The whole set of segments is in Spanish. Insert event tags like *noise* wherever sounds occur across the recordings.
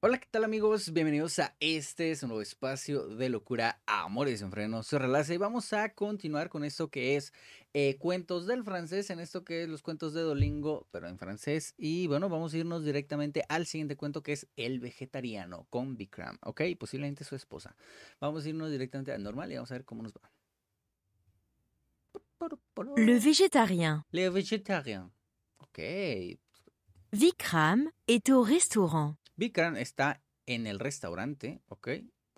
Hola, ¿qué tal amigos? Bienvenidos a este nuevo espacio de locura, amores en freno, se relace y vamos a continuar con esto que es eh, cuentos del francés, en esto que es los cuentos de Dolingo, pero en francés. Y bueno, vamos a irnos directamente al siguiente cuento que es El vegetariano con Vikram, ¿ok? posiblemente su esposa. Vamos a irnos directamente al normal y vamos a ver cómo nos va. Le vegetarian Le Vegetarien. Ok. Vikram est au restaurant. Vikram está en el restaurante, ¿ok?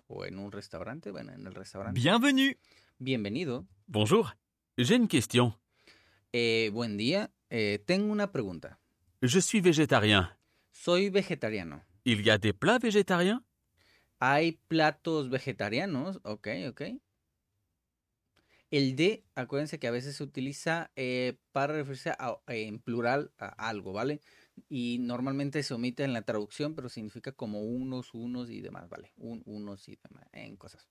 O en un restaurante, bueno, en el restaurante. Bienvenue. Bienvenido. Bonjour. J'ai une question. Eh, buen día. Eh, tengo una pregunta. Je suis végétarien. Soy vegetariano. Il y a des plats Hay platos vegetarianos, ok, ok. El de, acuérdense que a veces se utiliza eh, para referirse a, en plural a algo, ¿vale? Y normalmente se omite en la traducción, pero significa como unos, unos y demás, ¿vale? unos y demás, en cosas.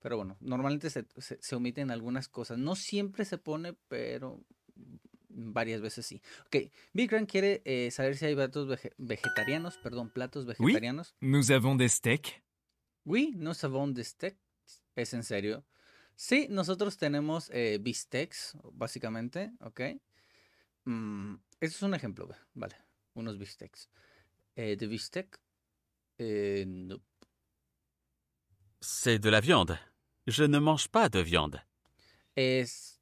Pero bueno, normalmente se, se, en omiten algunas cosas. No siempre se pone, pero varias veces sí. Ok, Big Grand quiere eh, saber si hay platos vegetarianos, perdón, platos vegetarianos. ¿Nos avons des steaks. Oui, nous avons des steaks. Es en serio. Sí, nosotros tenemos eh, bistecs, básicamente, ¿ok? Mm, eso es un ejemplo, vale, unos bistecs. Eh, de bistec, eh, no. de la viande. Je ne mange pas de viande. Es,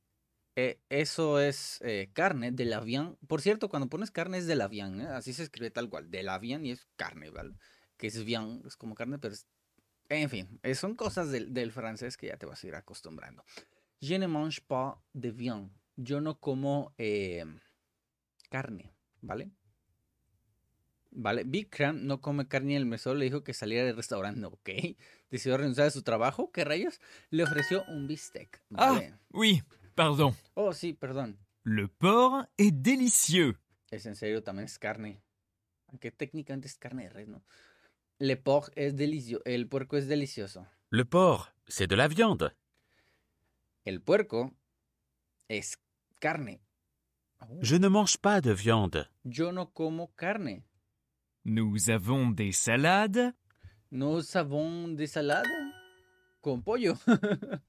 eh, eso es carne de la viande. Por cierto, cuando pones carne es de la viande, así se escribe tal cual, de la viande y es carne, ¿vale? Que es viande, es como carne, pero es en fin, eh, son cosas del, francés que ya te vas a ir acostumbrando. Je ne mange pas de viande. Yo no como eh, carne, ¿vale? Vale, Vikram no come carne en el mesón le dijo que saliera del restaurante, ¿ok? *laughs* Decidió renunciar a su trabajo, ¿qué rayos? Le ofreció un bistec. Ah, oui, perdón. Oh, sí, perdón. Le porc est délicieux. Es en serio, también es carne. Aunque técnicamente es carne de res, ¿no? Le porc est délicieux. El puerco es delicioso. Le porc, c'est de la viande. El puerco es carne. Oh. Je ne mange pas de viande. Yo no como carne. Nous avons des salades. Nous avons des salades con pollo. *laughs*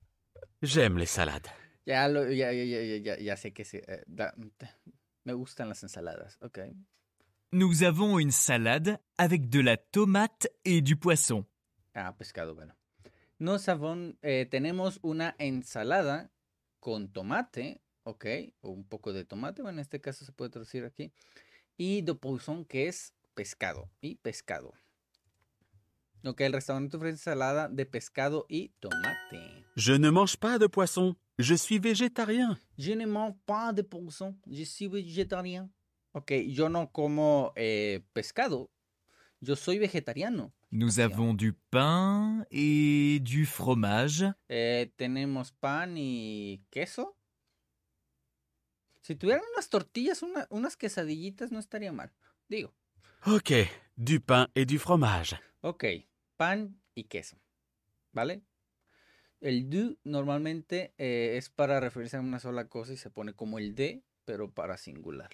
J'aime les salades. Ya, sais ya, ya, ya, que c'est... Eh, me gustan las ensaladas. Okay. Nous avons une salade avec de la tomate et du poisson. Ah, pescado, bueno. Nous avons, eh, tenemos una ensalada con tomate, ok, un poco de tomate, bueno, en este caso se puede traducir aquí, y de poisson que es pescado y pescado. Ok, el restaurante ofrece ensalada de pescado y tomate. Je ne mange pas de poisson, je suis végétarien. Je ne mange pas de poisson, je suis végétarien. Ok, yo no como eh, pescado. Yo soy vegetariano. Nous avons du pain et du fromage. Eh, tenemos pan y queso. Si tuvieran unas tortillas, unas quesadillitas, no estaría mal. Digo. Ok, du pain et du fromage. Ok, pan y queso. ¿Vale? El du normalmente eh, es para referirse a una sola cosa y se pone como el de, pero para singular.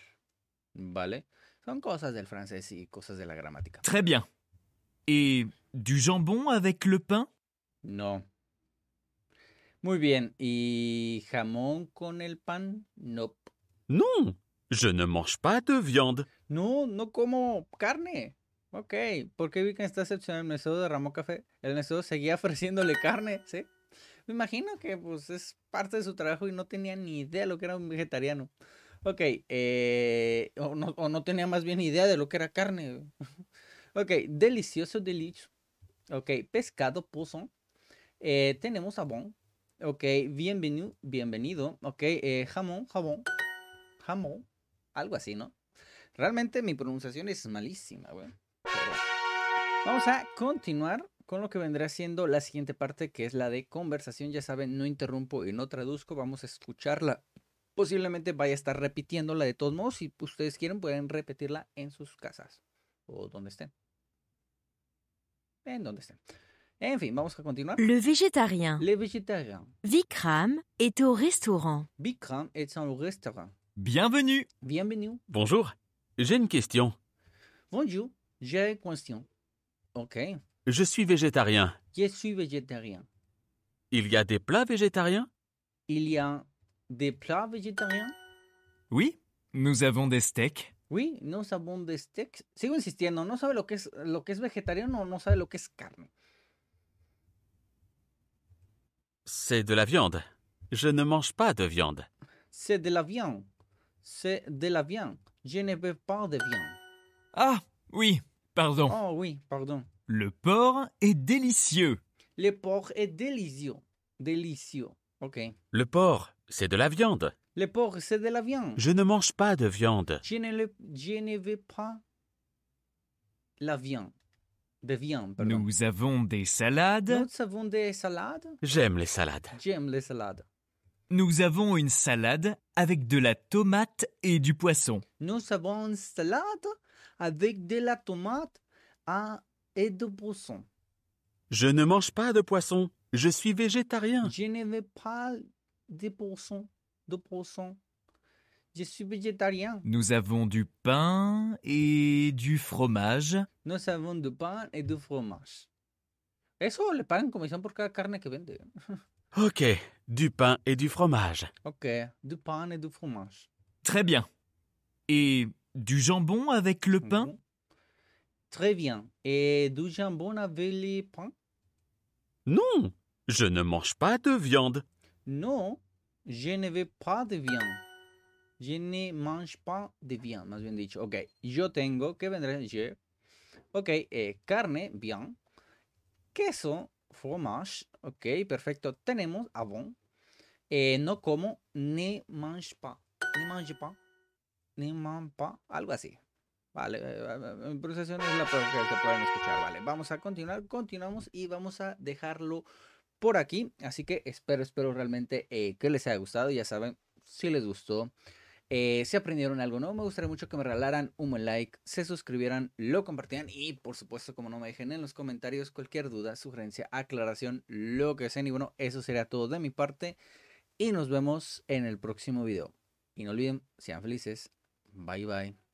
¿Vale? Son cosas del francés y cosas de la gramática. Très bien. ¿Y du jambon avec le pain? No. Muy bien. ¿Y jamón con el pan? No. Nope. ¡No! je ne mange pas de viande. No, no como carne. Ok, porque vi que en esta excepción el mesero derramó café. El mesero seguía *laughs* ofreciéndole carne, ¿sí? Me imagino que pues es parte de su trabajo y no tenía ni idea lo que era un vegetariano. Ok, eh, o, no, tenía más bien idea de lo que era carne. *laughs* ok, delicioso delicio. Ok, pescado puso. Eh, tenemos jabón. Ok, bienvenido, bienvenido. Ok, eh, jamón, jabón, jamón, algo así, ¿no? Realmente mi pronunciación es malísima, güey. Vamos a continuar con lo que vendrá siendo la siguiente parte, que es la de conversación. Ya saben, no interrumpo y no traduzco. Vamos a escucharla posiblemente va a estar repitiéndola de todos modos. Si ustedes quieren, pueden repetirla en sus casas o donde estén. En donde estén. En fin, vamos a continuar. Le végétarien. Le végétarien. Vikram est au restaurant. Vikram est au restaurant. Bienvenue. Bienvenue. Bonjour. J'ai une question. Bonjour. J'ai une question. Ok. Je suis végétarien. Je suis végétarien. Il y a des plats végétariens Il y a des plats végétariens Oui, nous avons des steaks. Oui, nous avons des steaks. Sigo insistiendo, no sabe lo que es lo que es vegetariano, no sabe lo que es carne. C'est de la viande. Je ne mange pas de viande. C'est de la viande. C'est de la viande. Je ne veux pas de viande. Ah, oui, pardon. Oh oui, pardon. Le porc est délicieux. Le porc est délicieux. Délicieux. OK. Le porc c'est de la viande. Le porc, c'est de la viande. Je ne mange pas de viande. Je ne, veux pas la viande. De viande, Nous avons des salades. Nous avons des salades. J'aime les salades. J'aime les salades. Nous avons une salade avec de la tomate et du poisson. Nous avons une salade avec de la tomate ah, et du poisson. Je ne mange pas de poisson. Je suis végétarien. Je ne veux pas de 2%. Je suis végétarien. Nous avons du pain et du fromage. Nous avons du pain et du fromage. le carne que *laughs* Ok, du pain et du fromage. Ok, du pain et du fromage. Très bien. Et du jambon avec le pain Très bien. Et du jambon avec le pain Non, je ne mange pas de viande. No, je ne veux pas de viande. Je ne mange pas de viande, más bien dicho. Ok, yo tengo, ¿qué vendré, Je. Ok, eh, carne, bien. Queso, fromage. Ok, perfecto. Tenemos avant. Eh, no como, ne mange pas. Ne mange pas. Ne mange pas. Algo así. Vale, eh, Procesión es la que se pueden escuchar. Vale, vamos a continuar, continuamos y vamos a dejarlo por aquí. Así que espero, espero realmente eh, que les haya gustado. Ya saben, si les gustó, eh, si aprendieron algo nuevo, me gustaría mucho que me regalaran un like, se suscribieran, lo compartieran y por supuesto, como no me dejen en los comentarios cualquier duda, sugerencia, aclaración, lo que sea. Y bueno, eso sería todo de mi parte y nos vemos en el próximo video. Y no olviden, sean felices. Bye bye.